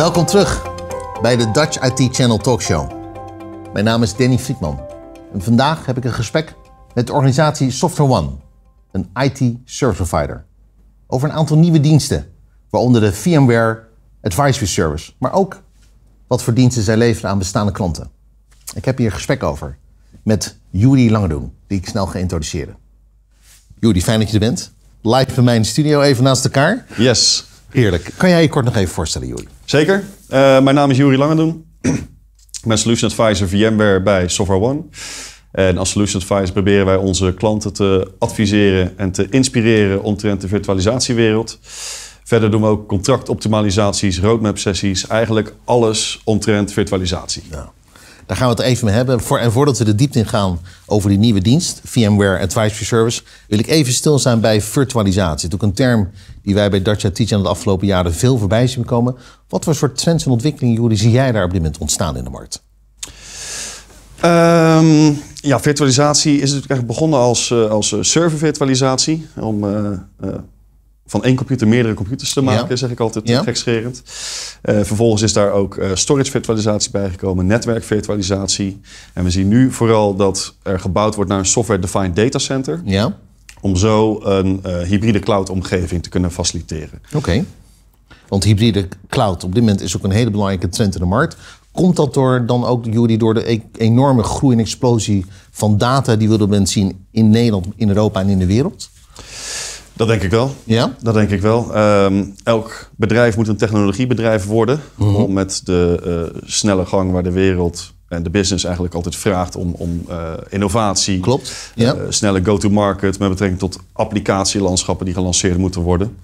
Welkom terug bij de Dutch IT Channel Talkshow. Mijn naam is Danny Friedman en vandaag heb ik een gesprek met de organisatie Software One, een IT service provider, over een aantal nieuwe diensten, waaronder de VMware Advisory Service, maar ook wat voor diensten zij leveren aan bestaande klanten. Ik heb hier een gesprek over met Judy Langedoen, die ik snel ga introduceren. Judy, fijn dat je er bent. Live in mijn studio, even naast elkaar. Yes. Eerlijk. Kan jij je kort nog even voorstellen, Juri? Zeker. Eh, mijn naam is Juri Langendoen. ik ben Solution Advisor VMware bij Software One. En als Solution Advisor proberen wij onze klanten te adviseren en te inspireren omtrent de virtualisatiewereld. Verder doen we ook contractoptimalisaties, roadmap sessies, eigenlijk alles omtrent virtualisatie. Ja. Daar gaan we het even mee hebben. Voor, en voordat we de diepte in gaan over die nieuwe dienst, VMware Advisory Service, wil ik even stilstaan bij virtualisatie. Dat is ook een term die wij bij Dacia Teacher in de afgelopen jaren veel voorbij zien komen. Wat voor soort trends en ontwikkelingen, jullie zie jij daar op dit moment ontstaan in de markt? Ehm, ja, virtualisatie is natuurlijk eigenlijk begonnen als, eh, als eh, virtualisatie. Om eh, van één computer meerdere computers te maken, zeg ik altijd ja. Eh, eh, vervolgens is daar ook eh, storage virtualisatie bijgekomen, netwerk virtualisatie. En we zien nu vooral dat er gebouwd wordt naar een software-defined datacenter. Ja. Om zo een hybride cloud-omgeving te kunnen faciliteren. Oké. Want hybride cloud op dit moment is ook een hele belangrijke trend in de markt. Komt dat door dan ook, jullie door de e-, enorme groei en explosie van data die we op zien in Nederland, in Europa en in de wereld? Dat denk ik wel. Ja? Dat denk ik wel. Ehm, elk bedrijf moet een technologiebedrijf worden. Mhm. Om met de eh, snelle gang waar de wereld en de business eigenlijk altijd vraagt om, om eh, innovatie. Klopt. Ja. Eh, snelle go-to-market met betrekking tot applicatielandschappen die gelanceerd moeten worden.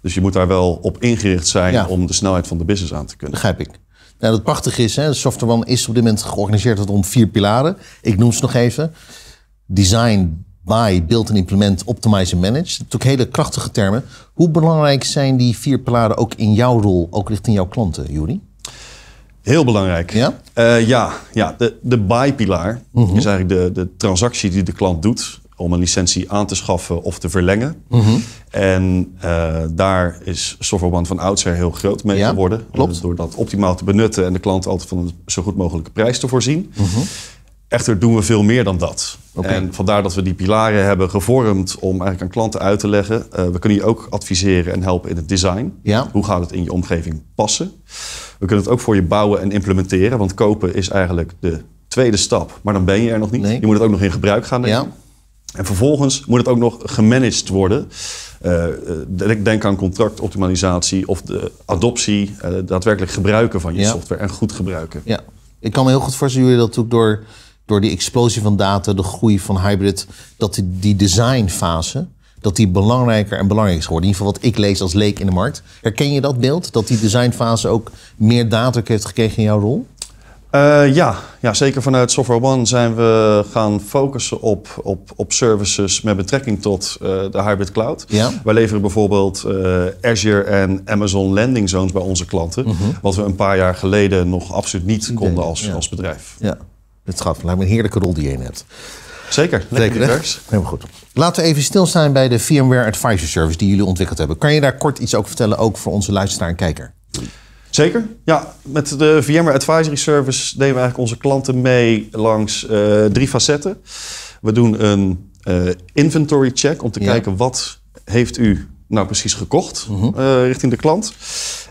Dus je moet daar wel op ingericht zijn om de snelheid van de business aan te kunnen. Begrijp ik. Nou, dat prachtig is, hè? Software is op dit moment georganiseerd rond vier pilaren. Ik noem ze nog even. Design, buy, build en implement, optimize en manage. Dat natuurlijk hele krachtige termen. Hoe belangrijk zijn die vier pilaren ook in jouw rol, ook richting jouw klanten, Juri? Heel belangrijk. Ja, eh, ja, ja de, de buy-pilaar mhm. is eigenlijk de, de transactie die de klant doet om een licentie aan te schaffen of te verlengen. Mhm. En eh, daar is Software One van oudsher heel groot mee geworden. Klopt. Eh, door dat optimaal te benutten en de klant altijd van een zo goed mogelijke prijs te voorzien. Mhm. Echter doen we veel meer dan dat. En vandaar dat we die pilaren hebben gevormd om eigenlijk aan klanten uit te leggen. Eh, we kunnen je ook adviseren en helpen in het design. Hoe gaat het in je omgeving passen? We kunnen het ook voor je bouwen en implementeren. Want kopen is eigenlijk de tweede stap. Maar dan ben je er nog niet. Je moet het ook nog in gebruik gaan nemen. Ja. En vervolgens moet het ook nog gemanaged worden. Eh, eh, ik denk aan contractoptimalisatie of de adoptie, daadwerkelijk gebruiken van je software en goed gebruiken. Ja. Ik kan me heel goed voorstellen dat jullie dat ook door door die explosie van data, de groei van hybrid, dat die, designfase dat die belangrijker en belangrijker is geworden. In ieder geval wat ik lees als leek in de markt. Herken je dat beeld? Dat die designfase ook meer data heeft gekregen in jouw rol? Eh, ja. ja, zeker vanuit Software One zijn we gaan focussen op, op, op services met betrekking tot eh, de hybrid cloud. Wij leveren bijvoorbeeld eh, Azure en Amazon Landing Zones bij onze klanten. Mhm. Wat we een paar jaar geleden nog absoluut niet konden als, als bedrijf. Ja. Het gaat Lijkt me een heerlijke rol die je in hebt. Zeker, lekker divers. Helemaal goed. Laten we even stilstaan bij de VMware advisory Service die jullie ontwikkeld hebben. Kan je daar kort iets over vertellen, ook voor onze luisteraar en kijker? Zeker, ja. Met de VMware Advisory Service nemen we eigenlijk onze klanten mee langs eh, drie facetten. We doen een eh, inventory check om te kijken wat heeft u nou precies gekocht uh richting de klant.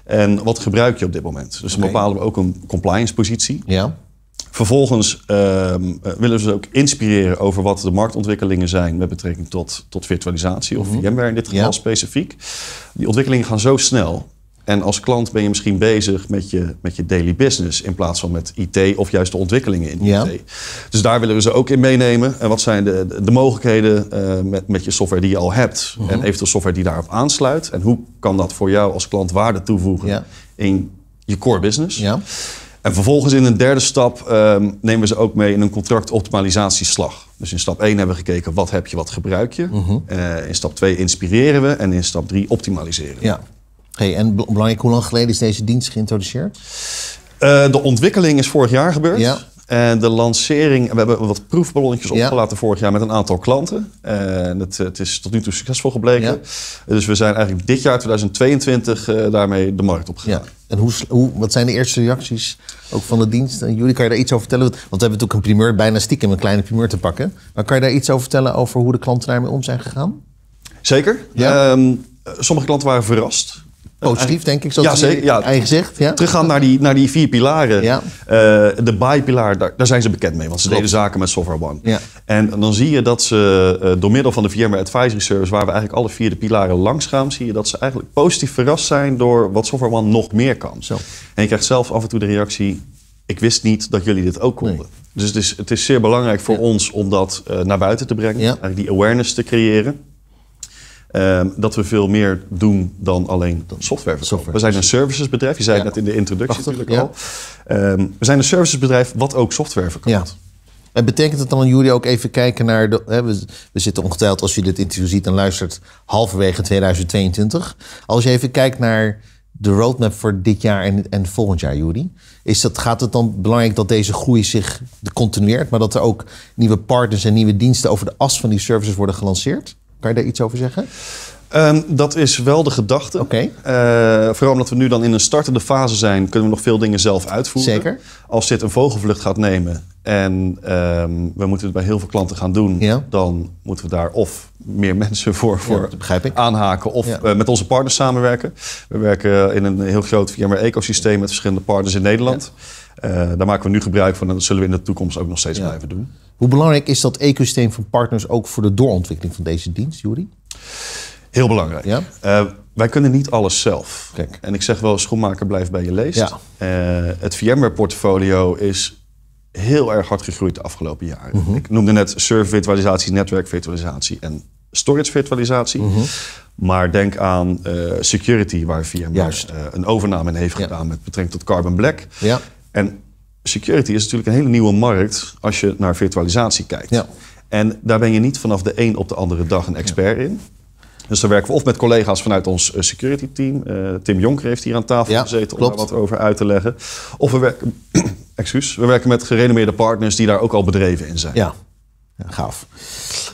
En wat gebruik je op dit moment? Dus okay. dan bepalen we ook een compliance positie. Ja. Vervolgens ehm, eh, willen we ze ook inspireren over wat de marktontwikkelingen zijn met betrekking tot, tot virtualisatie of mhm. VMware in dit geval specifiek. Die ontwikkelingen gaan zo snel. En als klant ben je misschien bezig met je, met je daily business in plaats van met IT of juist de ontwikkelingen in IT. Dus daar willen we ze ook in meenemen. En wat zijn de, de, mogelijkheden eh, met, met je software die je al hebt en mhm. eventueel software die daarop aansluit. En hoe kan dat voor jou als klant waarde toevoegen in je core business? Ja. En vervolgens in een derde stap ehm, nemen we ze ook mee in een contractoptimalisatieslag. Dus in stap 1 hebben we gekeken wat heb je, wat gebruik je. Mhm. Eh, in stap 2 inspireren we en in stap 3 optimaliseren we. Ja. en belangrijk, hoe lang geleden is deze dienst geïntroduceerd? Eh, de ontwikkeling is vorig jaar gebeurd. Ja. En eh, de lancering, we hebben wat proefballonnetjes ja. opgelaten vorig jaar met een aantal klanten. Eh, en het, het, is tot nu toe succesvol gebleken. Dus we zijn eigenlijk dit jaar, 2022, eh, daarmee de markt opgegaan. Ja. En hoe, hoe, wat zijn de eerste reacties ook van de dienst? En jullie, kan je daar iets over vertellen? Want we hebben natuurlijk een primeur, bijna stiekem een kleine primeur te pakken. Maar kan je daar iets over vertellen over hoe de klanten daarmee om zijn gegaan? Zeker. Ehm, sommige klanten waren verrast. Positief, oh, denk ik, zo. ja, zeker, ja. zegt. Ja? Teruggaan naar die, naar die vier pilaren. Eh, de buy-pilaar, daar, zijn ze bekend mee, want ze deden zaken met Software One. En dan zie je dat ze eh, door middel van de VMware Advisory Service, waar we eigenlijk alle vier de pilaren langs gaan, zie je dat ze eigenlijk positief verrast zijn door wat Software One nog meer kan. Zo. En je krijgt zelf af en toe de reactie, ik wist niet dat jullie dit ook konden. Dus het is, het is zeer belangrijk voor ons om dat eh, naar buiten te brengen, eigenlijk die awareness te creëren. Ehm, dat we veel meer doen dan alleen software verkopen. We zijn een servicesbedrijf. Je zei ja. dat in de introductie natuurlijk al. Ehm, we zijn een servicesbedrijf wat ook software verkoopt. Ja. En betekent het dan jullie ook even kijken naar... De, hè, we, zitten ongetwijfeld, als je dit interview ziet en luistert... halverwege 2022. Als je even kijkt naar de roadmap voor dit jaar en, en volgend jaar, jullie. Is dat, gaat het dan belangrijk dat deze groei zich continueert... maar dat er ook nieuwe partners en nieuwe diensten... over de as van die services worden gelanceerd? Kan je daar iets over zeggen? Ehm, dat is wel de gedachte. Eh, vooral omdat we nu dan in een startende fase zijn, kunnen we nog veel dingen zelf uitvoeren. Zeker. Als dit een vogelvlucht gaat nemen en ehm, we moeten het bij heel veel klanten gaan doen, dan moeten we daar of meer mensen voor, voor aanhaken of eh, met onze partners samenwerken. We werken in een heel groot VMware-ecosysteem met verschillende partners in Nederland. Eh, daar maken we nu gebruik van en dat zullen we in de toekomst ook nog steeds blijven doen. Hoe belangrijk is dat ecosysteem van partners ook voor de doorontwikkeling van deze dienst, Juri? Heel belangrijk. Eh, wij kunnen niet alles zelf. Kijk. En ik zeg wel, schoenmaker blijft bij je leest. Ja. Eh, het VMware-portfolio is heel erg hard gegroeid de afgelopen jaren. Mhm. Ik noemde net server-virtualisatie, virtualisatie en storage-virtualisatie. Mhm. Maar denk aan security, waar VMware een overname in heeft gedaan met betrekking tot Carbon Black. Ja. En security is natuurlijk een hele nieuwe markt als je naar virtualisatie kijkt. Ja. En daar ben je niet vanaf de een op de andere dag een expert in. Dus daar werken we of met collega's vanuit ons eh, security team. Eh, Tim Jonker heeft hier aan tafel gezeten om daar wat over uit te leggen. Of we werken, excuus, we werken met gerenommeerde partners die daar ook al bedreven in zijn. Ja, gaaf.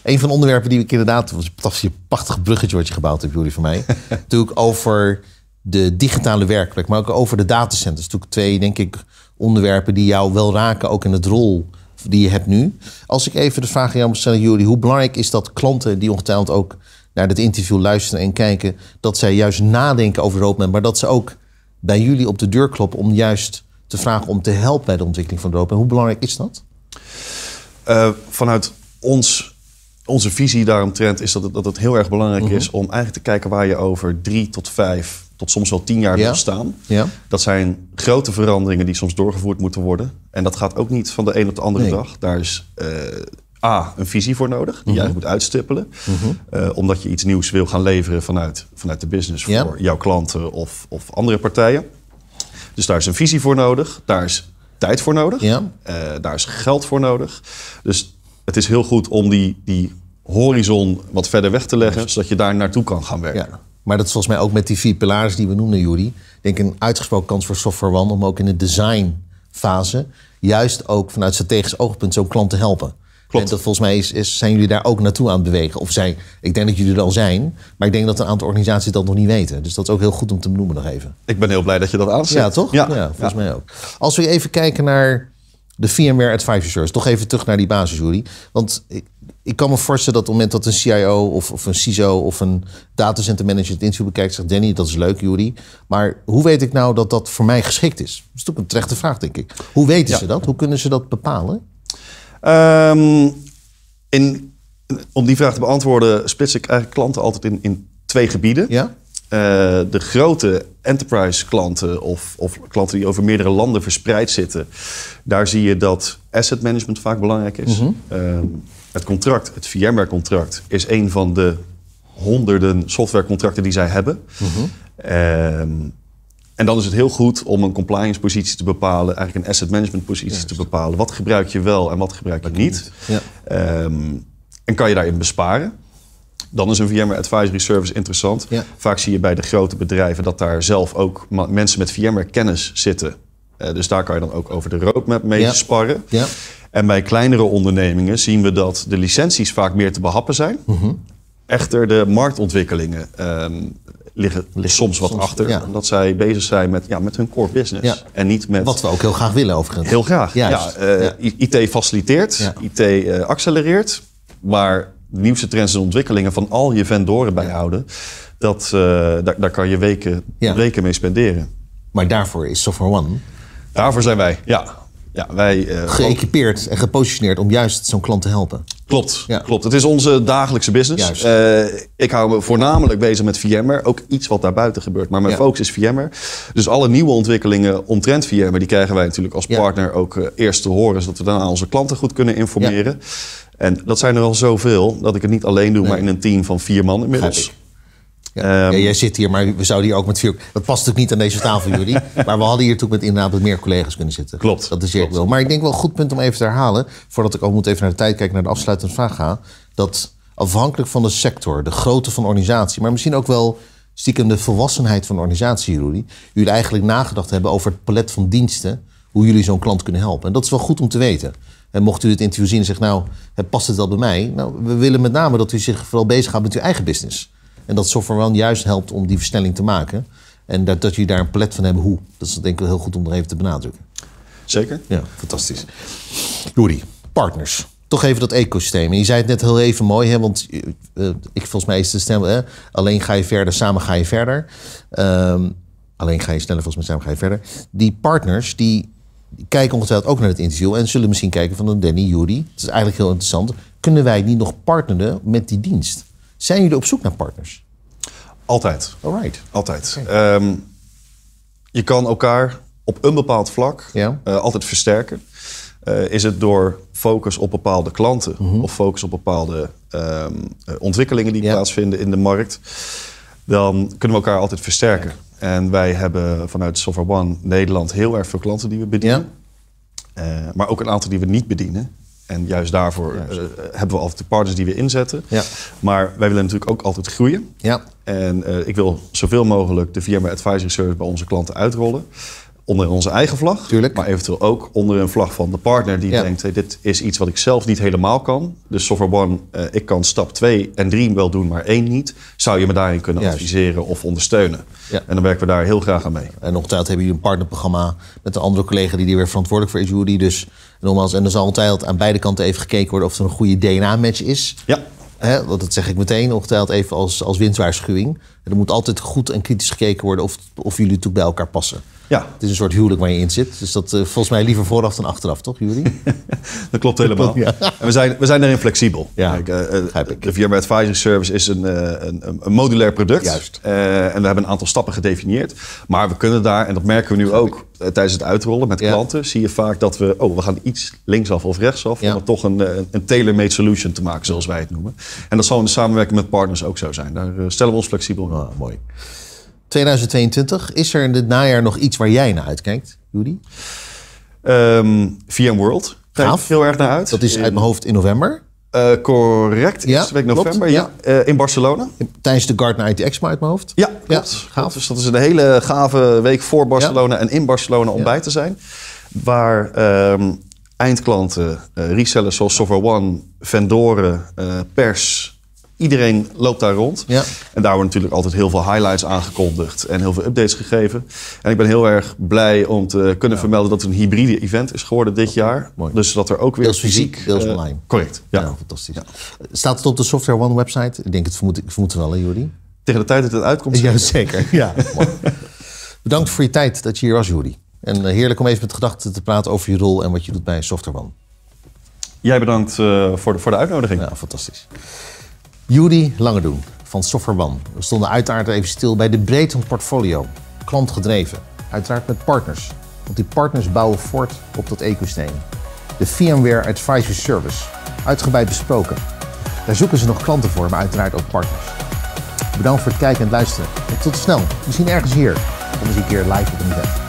Een van de onderwerpen die ik inderdaad, was een prachtig bruggetje wat je gebouwd heb, jullie voor mij. natuurlijk over de digitale werkplek, maar ook over de datacenters. Natuurlijk twee, denk ik, onderwerpen die jou wel raken, ook in het rol die je hebt nu. Als ik even de vraag aan jou moet stellen, jullie, hoe belangrijk is dat klanten die ongetwijfeld ook naar dit interview luisteren en kijken, dat zij juist nadenken over de roadmap, maar dat ze ook bij jullie op de deur kloppen om juist te vragen om te helpen bij de ontwikkeling van de roadmap. Hoe belangrijk is dat? Eh, vanuit ons onze visie daaromtrent is dat het, dat het heel erg belangrijk mhm. is om eigenlijk te kijken waar je over drie tot vijf tot soms wel tien jaar ja. Ja. Dat zijn grote veranderingen die soms doorgevoerd moeten worden. En dat gaat ook niet van de een op de andere dag. Daar is eh, A, een visie voor nodig, die mhm. je moet uitstippelen. Mm omdat je iets nieuws wil gaan leveren vanuit, vanuit de business voor jouw klanten of, of andere partijen. Dus daar is een visie voor nodig, daar is tijd voor nodig, uh, daar is geld voor nodig. Dus het is heel goed om die, die horizon wat verder weg te leggen, zodat je daar naartoe kan gaan werken. Maar dat is volgens mij ook met die vier pilaren die we noemen, Juri. Ik denk een uitgesproken kans voor Software One om ook in de designfase... juist ook vanuit strategisch oogpunt zo'n klant te helpen. Klopt. En dat volgens mij is, zijn jullie daar ook naartoe aan het bewegen. Of zijn? ik denk dat jullie er al zijn, maar ik denk dat een aantal organisaties dat nog niet weten. Dus dat is ook heel goed om te benoemen nog even. Ik ben heel blij dat je dat aanzet. Ja, toch? Ja, volgens mij ook. Als we even kijken naar de VMware Advisors. Toch even terug naar die basis, Jury. Want ik, ik kan me voorstellen dat op het moment dat een CIO of, of een CISO of een datacenter manager het interview bekijkt, zegt Danny, dat is leuk, Jury. Maar hoe weet ik nou dat dat voor mij geschikt is? Dat is toch een terechte vraag, denk ik. Hoe weten ze dat? Hoe kunnen ze dat bepalen? Ehm, in, om die vraag te beantwoorden, splits ik eigenlijk klanten altijd in, in twee gebieden. Ja? Eh, de grote enterprise klanten of, of, klanten die over meerdere landen verspreid zitten, daar zie je dat asset management vaak belangrijk is. Mhm. Ehm, het contract, het VMware-contract, is een van de honderden softwarecontracten die zij hebben. Mhm. Ehm, en dan is het heel goed om een compliance positie te bepalen, eigenlijk een asset management positie te bepalen. Wat gebruik je wel en wat gebruik je niet? Ehm, en kan je daarin besparen? dan is een VMware Advisory Service interessant. Vaak zie je bij de grote bedrijven dat daar zelf ook mensen met VMware kennis zitten. Eh, dus daar kan je dan ook over de roadmap mee sparren. Ja. En bij kleinere ondernemingen zien we dat de licenties vaak meer te behappen zijn. Mhm. Echter, de marktontwikkelingen ehm, liggen, soms wat achter. Omdat zij bezig zijn met, ja, met hun core business. En niet met... Wat we ook heel graag willen overigens. Heel graag. Ja, IT eh, faciliteert, IT eh, accelereert. Maar de nieuwste trends en ontwikkelingen van al je vendoren bijhouden. Dat, eh, daar, daar, kan je weken, weken mee spenderen. Maar daarvoor is Software One. Daarvoor zijn wij, ja. Ja, wij, eh, Geëquipeerd en gepositioneerd om juist zo'n klant te helpen. Klopt, klopt. Het is onze dagelijkse business. Eh, ik hou me voornamelijk bezig met VMware. Ook iets wat daarbuiten gebeurt. Maar mijn focus is VMware. Dus alle nieuwe ontwikkelingen omtrent VMware... die krijgen wij natuurlijk als partner ook eerst te horen... zodat we dan aan onze klanten goed kunnen informeren. En dat zijn er al zoveel dat ik het niet alleen doe, maar in een team van vier man inmiddels. Ehm, ja. jij zit hier, maar we zouden hier ook met vier. Dat past natuurlijk niet aan deze tafel, jullie. maar we hadden hier natuurlijk met inderdaad meer collega's kunnen zitten. Klopt. Dat is zeer wel. Maar ik denk wel een goed punt om even te herhalen. Voordat ik ook moet even naar de tijd kijken, naar de afsluitende vraag ga. Dat afhankelijk van de sector, de grootte van de organisatie, maar misschien ook wel stiekem de volwassenheid van de organisatie, Jullie, Jullie eigenlijk nagedacht hebben over het palet van diensten. Hoe jullie zo'n klant kunnen helpen. En dat is wel goed om te weten. En mocht u het interview zien en zegt, nou, past het wel bij mij? Nou, we willen met name dat u zich vooral bezighoudt met uw eigen business. En dat Software One juist helpt om die versnelling te maken. En dat, dat jullie daar een palet van hebben hoe. Dat is denk ik wel heel goed om er even te benadrukken. Zeker. Ja, fantastisch. Jury, partners. Toch even dat ecosysteem. je zei het net heel even mooi, hè, want eh, ik volgens mij is de stem... alleen ga je verder, samen ga je verder. Ehm, alleen ga je sneller, volgens mij samen ga je verder. Die partners, die kijken ongetwijfeld ook naar het interview en zullen misschien kijken van een nou, Danny, Judy. Het is eigenlijk heel interessant. Kunnen wij niet nog partneren met die dienst? Zijn jullie op zoek naar partners? Altijd. Alright. Altijd. Ehm, je kan elkaar op een bepaald vlak eh, altijd versterken. Eh, is het door focus op bepaalde klanten mhm. of focus op bepaalde ehm, eh, ontwikkelingen die plaatsvinden in de markt? Dan kunnen we elkaar altijd versterken. En wij hebben vanuit Software One Nederland heel erg veel klanten die we bedienen. Eh, maar ook een aantal die we niet bedienen. En juist daarvoor eh, hebben we altijd de partners die we inzetten. Ja. Maar wij willen natuurlijk ook altijd groeien. Ja. En eh, ik wil zoveel mogelijk de VMware Advisory Service bij onze klanten uitrollen onder onze eigen vlag. Maar eventueel ook onder een vlag van de partner die denkt: hey, dit is iets wat ik zelf niet helemaal kan. Dus Software One, eh, ik kan stap 2 en 3 wel doen, maar 1 niet. Zou je me daarin kunnen adviseren of ondersteunen? En dan werken we daar heel graag aan mee. En ongetwijfeld hebben jullie een partnerprogramma met een andere collega die er weer verantwoordelijk voor is, Jury. Dus nogmaals, en er zal altijd aan beide kanten even gekeken worden of er een goede DNA-match is. Ja. dat zeg ik meteen, ongetwijfeld even als, als windwaarschuwing. er moet altijd goed en kritisch gekeken worden of, of jullie natuurlijk bij elkaar passen. Ja. Het is een soort huwelijk waar je in zit. Dus dat uh, volgens mij liever vooraf dan achteraf, toch, jullie? dat klopt helemaal. ja. En we zijn, we zijn daarin flexibel. Ja, Kijk, eh, eh, ik. De Vierme Advisory Service is een, een, een, modulair product. Juist. en we hebben een aantal stappen gedefinieerd. Maar we kunnen daar, en dat merken we nu ook tijdens het uitrollen met klanten, zie je vaak dat we, oh, we gaan iets linksaf of rechtsaf. Om toch een, een tailor-made solution te maken, zoals wij het noemen. En dat zal in de samenwerking met partners ook zo zijn. Daar stellen we ons flexibel in. Ah, mooi. 2022, is er in dit najaar nog iets waar jij naar uitkijkt, Judy? Um, World. heel erg naar uit. Dat is uit mijn hoofd in november. Uh, correct, ja, week november, ja. Eh, in Barcelona. Tijdens de Gartner IT Expo uit mijn hoofd. Ja, Ja, gaaf. Dus dat is een hele gave week voor Barcelona en in Barcelona om bij te zijn. Waar ehm, eindklanten, uh, resellers zoals Software One, vendoren, pers, Iedereen loopt daar rond. Ja. En daar worden natuurlijk altijd heel veel highlights aangekondigd en heel veel updates gegeven. En ik ben heel erg blij om te kunnen vermelden dat het een hybride event is geworden dit jaar. Mooi. Dus dat er ook weer. Deels fysiek, deels eh, online. correct. Ja, fantastisch. Staat het op de Software One website? Ik denk het vermoed, ik vermoed wel, hè, Jordi? Tegen de tijd dat het uitkomt. zeker. Ja. Bedankt voor je tijd dat je hier was, Jordi. En eh, heerlijk om even met gedachten te praten over je rol en wat je doet bij Software One. Jij bedankt eh, voor, de, voor de uitnodiging. Ja, fantastisch lange Langedoen van Softwareban. We stonden uiteraard even stil bij de breedte van portfolio, klantgedreven. Uiteraard met partners, want die partners bouwen voort op dat ecosysteem. De VMware Advisory Service, uitgebreid besproken. Daar zoeken ze nog klanten voor, maar uiteraard ook partners. Bedankt voor het kijken en het luisteren. En tot snel, misschien ergens hier, om eens een keer live op een event.